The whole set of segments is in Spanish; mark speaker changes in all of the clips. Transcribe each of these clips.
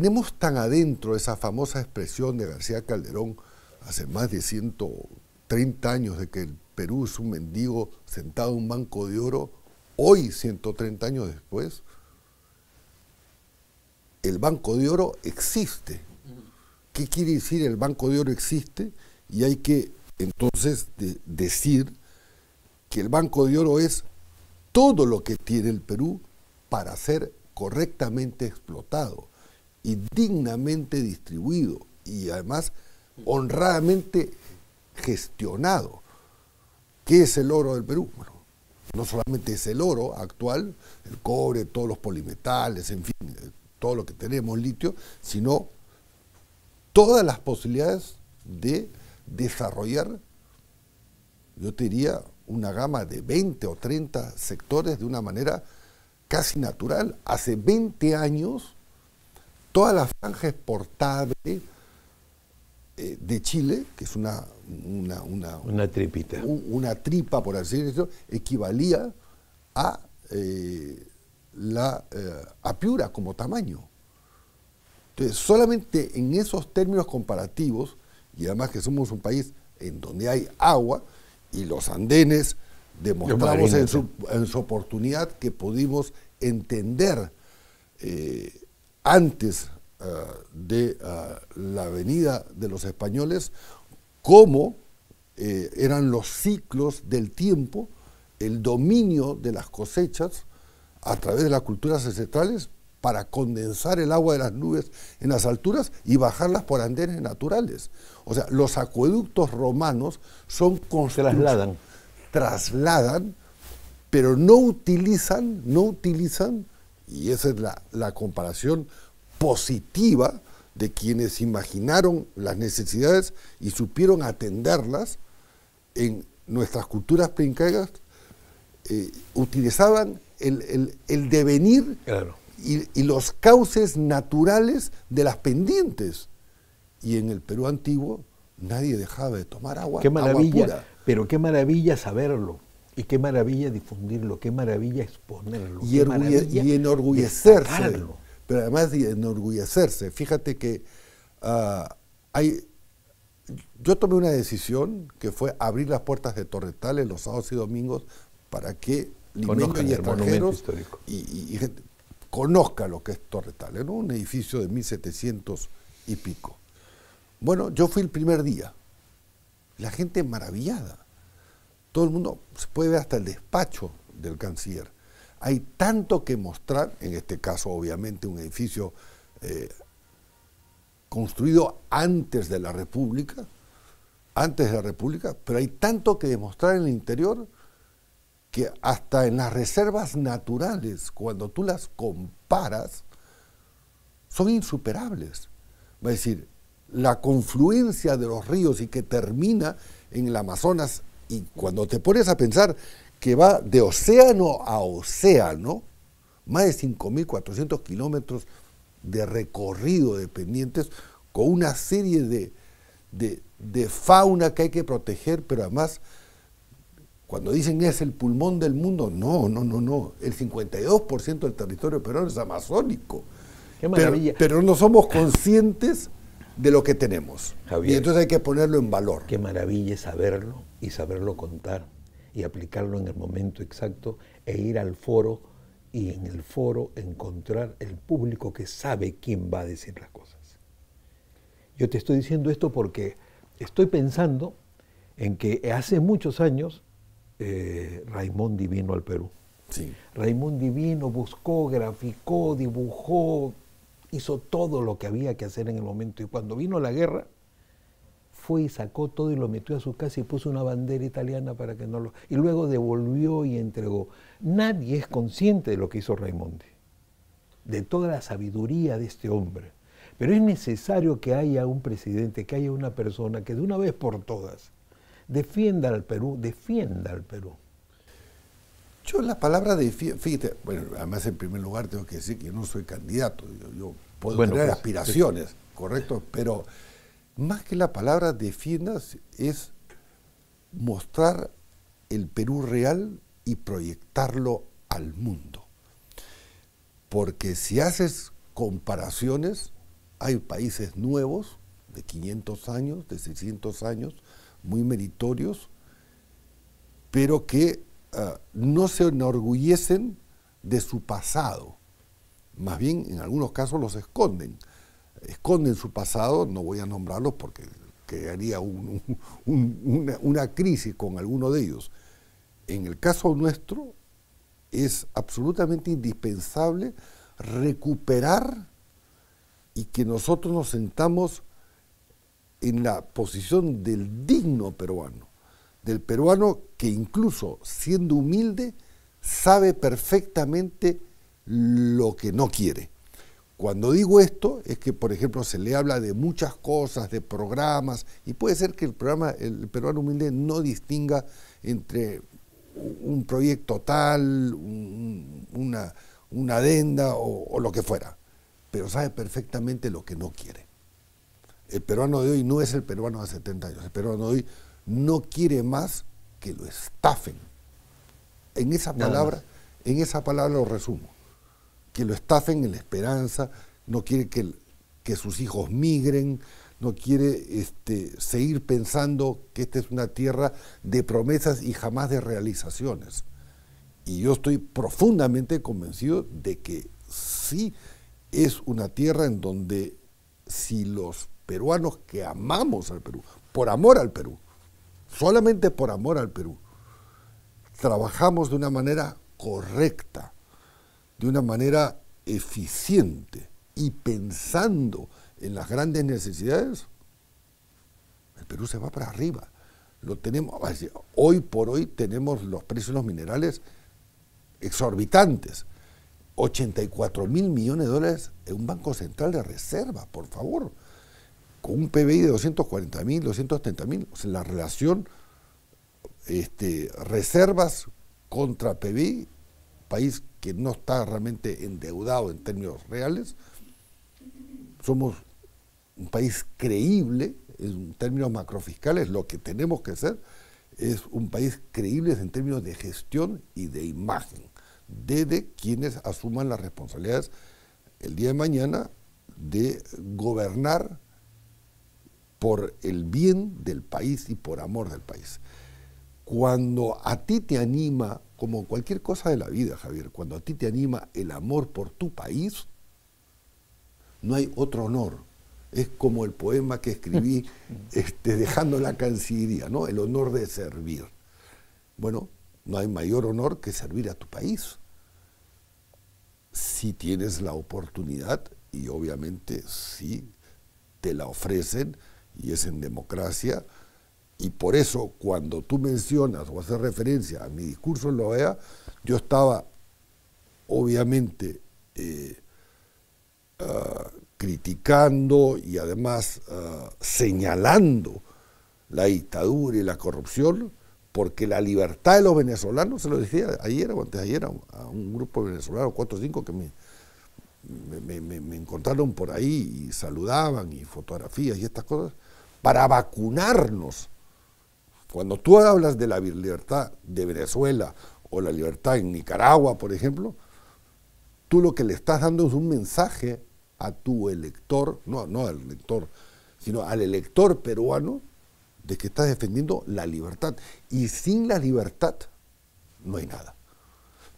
Speaker 1: tenemos tan adentro esa famosa expresión de García Calderón hace más de 130 años de que el Perú es un mendigo sentado en un banco de oro, hoy, 130 años después, el banco de oro existe. ¿Qué quiere decir el banco de oro existe? Y hay que entonces decir que el banco de oro es todo lo que tiene el Perú para ser correctamente explotado y dignamente distribuido y además honradamente gestionado. ¿Qué es el oro del Perú? Bueno, no solamente es el oro actual, el cobre, todos los polimetales, en fin, eh, todo lo que tenemos, litio, sino todas las posibilidades de desarrollar, yo te diría, una gama de 20 o 30 sectores de una manera casi natural. Hace 20 años Toda la franja exportable eh, de Chile, que es una... Una, tripita. una tripa, por así decirlo, equivalía a eh, la eh, apiura como tamaño. Entonces, solamente en esos términos comparativos, y además que somos un país en donde hay agua, y los andenes demostramos en su, oportunidad que pudimos entender eh, antes eh, de eh, la venida de los españoles, cómo eh, eran los ciclos del tiempo, el dominio de las cosechas a través de las culturas ancestrales para condensar el agua de las nubes en las alturas y bajarlas por andenes naturales. O sea, los acueductos romanos son construidos. Trasladan. Trasladan, pero no utilizan, no utilizan y esa es la, comparación positiva de quienes imaginaron las necesidades y supieron atenderlas en nuestras culturas preincaigas, eh, utilizaban el, devenir y, los cauces naturales de las pendientes. Y en el Perú antiguo nadie dejaba de tomar agua. Qué maravilla,
Speaker 2: pero qué maravilla saberlo. Y qué maravilla difundirlo, qué maravilla exponerlo. Y, enorgullecerse. Pero además
Speaker 1: de enorgullecerse. Fíjate que ah, hay, yo tomé una decisión que fue abrir las puertas de Torretales los sábados y domingos para que limeños y extranjeros y, y, conozca lo que es Torretales, un edificio de 1700 y pico. Bueno, yo fui el primer día. La gente maravillada. Todo el mundo se puede ver hasta el despacho del canciller. Hay tanto que mostrar, en este caso obviamente un edificio eh, construido antes de la República, antes de la República, pero hay tanto que demostrar en el interior que hasta en las reservas naturales, cuando tú las comparas, son insuperables. Es decir, la confluencia de los ríos y que termina en el Amazonas y cuando te pones a pensar que va de océano a océano, más de 5.400 kilómetros de recorrido de pendientes, con una serie de, fauna que hay que proteger, pero además, cuando dicen es el pulmón del mundo, no, no, no, no. El 52% del territorio peruano es amazónico. Qué maravilla.
Speaker 2: pero no somos conscientes de lo que tenemos. y entonces hay que ponerlo en valor. Qué maravilla saberlo y saberlo contar y aplicarlo en el momento exacto e ir al foro y en el foro encontrar el público que sabe quién va a decir las cosas. Yo te estoy diciendo esto porque estoy pensando en que hace muchos años eh, Raimondi vino al Perú. Sí. Raimondi vino, buscó, graficó, dibujó, hizo todo lo que había que hacer en el momento. Y cuando vino la guerra, fue y sacó todo y lo metió a su casa y puso una bandera italiana para que no lo... Y luego devolvió y entregó. Nadie es consciente de lo que hizo Raimondi, de toda la sabiduría de este hombre. Pero es necesario que haya un presidente, que haya una persona que de una vez por todas defienda al Perú, defienda al Perú.
Speaker 1: Yo la palabra de fíjate, bueno, además en primer lugar tengo que decir que no soy candidato, yo, puedo tener pues, aspiraciones, ¿correcto? Pero más que la palabra defiendas es mostrar el Perú real y proyectarlo al mundo. Porque si haces comparaciones, hay países nuevos de 500 años, de 600 años, muy meritorios, pero que Ah, no se enorgullecen de su pasado. Más bien, en algunos casos los esconden. Esconden su pasado, no voy a nombrarlos porque crearía una crisis con alguno de ellos. En el caso nuestro, es absolutamente indispensable recuperar y que nosotros nos sentamos en la posición del digno peruano del peruano que incluso siendo humilde sabe perfectamente lo que no quiere. Cuando digo esto es que, por ejemplo, se le habla de muchas cosas, de programas, y puede ser que el programa, el peruano humilde no distinga entre un proyecto tal, una, una, adenda o, lo que fuera, pero sabe perfectamente lo que no quiere. El peruano de hoy no es el peruano de 70 años, el peruano de hoy no quiere más que lo estafen. En esa palabra, en esa palabra lo resumo. Que lo estafen en la esperanza, no quiere que, que sus hijos migren, no quiere este, seguir pensando que esta es una tierra de promesas y jamás de realizaciones. Y yo estoy profundamente convencido de que sí es una tierra en donde si los peruanos que amamos al Perú, por amor al Perú, solamente por amor al Perú, trabajamos de una manera correcta, de una manera eficiente y pensando en las grandes necesidades, el Perú se va para arriba. Lo tenemos, hoy por hoy tenemos los precios de los minerales exorbitantes. 84 mil millones de dólares en un banco central de reserva, por favor con un PBI de 240.000, mil, o sea, la relación este, reservas contra PBI, país que no está realmente endeudado en términos reales, somos un país creíble en términos macrofiscales, lo que tenemos que hacer es un país creíble en términos de gestión y de imagen, desde quienes asuman las responsabilidades el día de mañana de gobernar por el bien del país y por amor del país. Cuando a ti te anima, como cualquier cosa de la vida, Javier, cuando a ti te anima el amor por tu país, no hay otro honor. Es como el poema que escribí este, dejando la Cancillería, ¿no? El honor de servir. Bueno, no hay mayor honor que servir a tu país. Si tienes la oportunidad, y obviamente sí te la ofrecen, y es en democracia. Y por eso cuando tú mencionas o haces referencia a mi discurso en la OEA, yo estaba obviamente eh, ah, criticando y además ah, señalando la dictadura y la corrupción, porque la libertad de los venezolanos, se lo decía ayer o antes ayer a un grupo de venezolanos, cuatro o cinco, que me, me encontraron por ahí y saludaban y fotografías y estas cosas, para vacunarnos. Cuando tú hablas de la libertad de Venezuela o la libertad en Nicaragua, por ejemplo, tú lo que le estás dando es un mensaje a tu elector, no, no al elector, sino al elector peruano, de que estás defendiendo la libertad. Y sin la libertad no hay nada.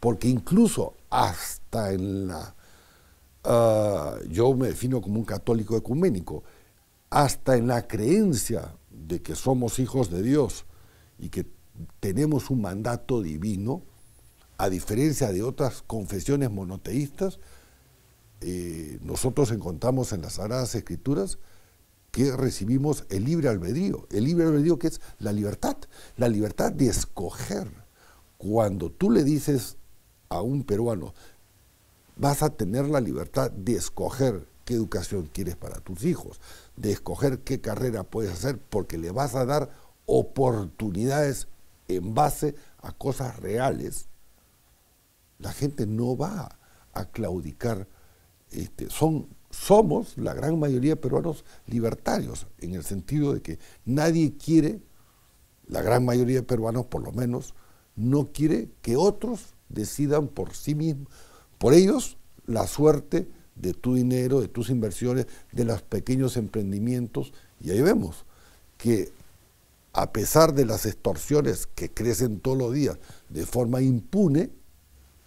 Speaker 1: Porque incluso hasta en la... Ah, yo me defino como un católico ecuménico hasta en la creencia de que somos hijos de Dios y que tenemos un mandato divino, a diferencia de otras confesiones monoteístas, eh, nosotros encontramos en las Sagradas Escrituras que recibimos el libre albedrío, el libre albedrío que es la libertad, la libertad de escoger. Cuando tú le dices a un peruano, vas a tener la libertad de escoger qué educación quieres para tus hijos, de escoger qué carrera puedes hacer, porque le vas a dar oportunidades en base a cosas reales. La gente no va a claudicar. Este, son, somos, la gran mayoría de peruanos, libertarios, en el sentido de que nadie quiere, la gran mayoría de peruanos por lo menos, no quiere que otros decidan por sí mismos, por ellos, la suerte de tu dinero, de tus inversiones, de los pequeños emprendimientos. Y ahí vemos que a pesar de las extorsiones que crecen todos los días de forma impune,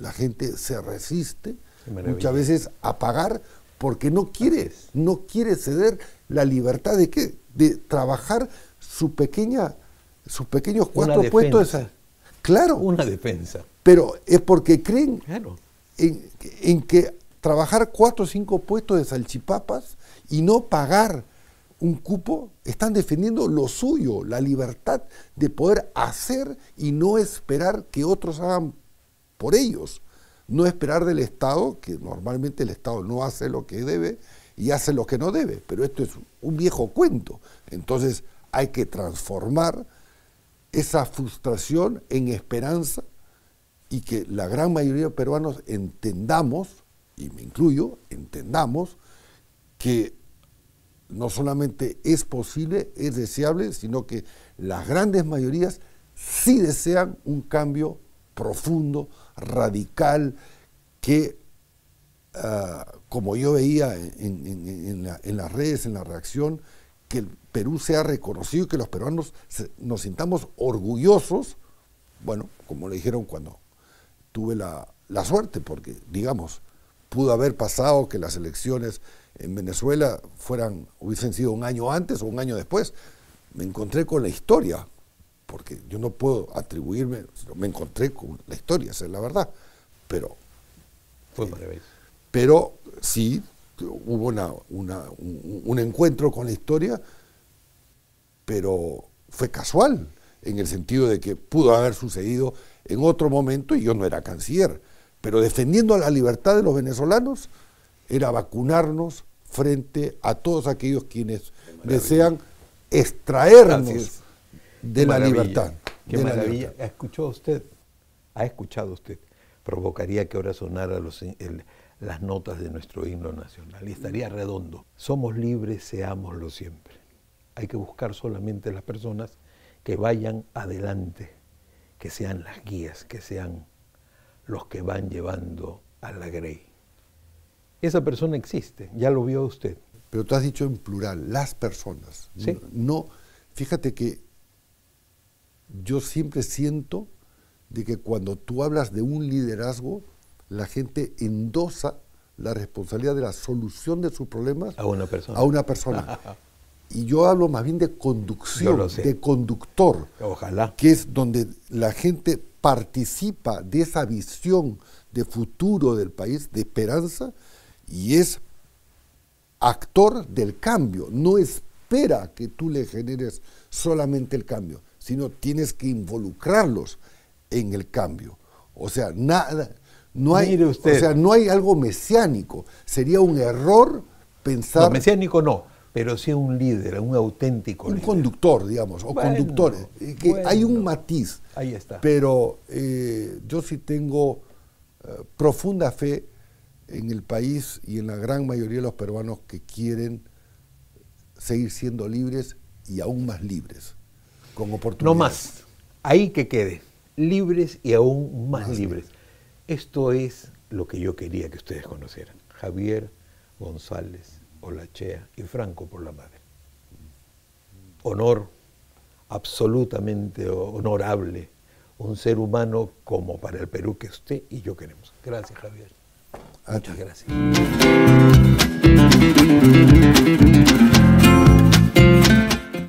Speaker 1: la gente se resiste muchas veces a pagar porque no quiere, no quiere ceder la libertad de qué? De trabajar su pequeña, sus pequeños cuatro puestos. Claro. Una defensa. Pero es porque creen en, en que trabajar cuatro o cinco puestos de salchipapas y no pagar un cupo, están defendiendo lo suyo, la libertad de poder hacer y no esperar que otros hagan por ellos. No esperar del Estado, que normalmente el Estado no hace lo que debe y hace lo que no debe, pero esto es un viejo cuento. Entonces hay que transformar esa frustración en esperanza y que la gran mayoría de peruanos entendamos y me incluyo, entendamos que no solamente es posible, es deseable, sino que las grandes mayorías sí desean un cambio profundo, radical, que ah, como yo veía en, las redes, en la reacción, que el Perú sea reconocido y que los peruanos nos sintamos orgullosos, bueno, como le dijeron cuando tuve la, la suerte, porque digamos, pudo haber pasado que las elecciones en Venezuela fueran, hubiesen sido un año antes o un año después. Me encontré con la historia, porque yo no puedo atribuirme, me encontré con la historia, esa es la verdad. Pero, Fue eh, pero sí hubo un encuentro con la historia, pero fue casual, en el sentido de que pudo haber sucedido en otro momento y yo no era canciller pero defendiendo la libertad de los venezolanos, era vacunarnos frente a todos aquellos quienes desean extraernos
Speaker 2: de la libertad. Qué maravilla. ha escuchado usted? ¿Ha escuchado usted? Provocaría que ahora sonaran las notas de nuestro himno nacional y estaría redondo. Somos libres, seámoslo siempre. Hay que buscar solamente las personas que vayan adelante, que sean las guías, que sean los que van llevando a la Grey. Esa persona existe, ya lo
Speaker 1: vio usted. Pero tú has dicho en plural, las personas. ¿Sí? No, fíjate que yo siempre siento de que cuando tú hablas de un liderazgo, la gente endosa la responsabilidad de la solución de sus problemas
Speaker 2: a una persona. A una persona.
Speaker 1: y yo hablo más bien de conducción, de conductor. Ojalá. Que es donde la gente participa de esa visión de futuro del país, de esperanza, y es actor del cambio. No espera que tú le generes solamente el cambio, sino tienes que involucrarlos en el cambio. O sea, nada, no hay, o no hay algo mesiánico. Sería un error
Speaker 2: pensar. mesiánico no pero sea un líder, un auténtico un líder. Un conductor, digamos, o conductor conductores. Hay un
Speaker 1: matiz. Ahí está. Pero eh, yo sí tengo eh, profunda fe en el país y en la gran mayoría de los peruanos que quieren seguir siendo libres y aún más libres,
Speaker 2: con oportunidades. No más, ahí que quede, libres y aún más, libres. Esto es lo que yo quería que ustedes conocieran. Javier González la chea y Franco por la madre. Honor absolutamente honorable, un ser humano como para el Perú que usted y yo queremos. Gracias, Javier. Ah, Muchas gracias.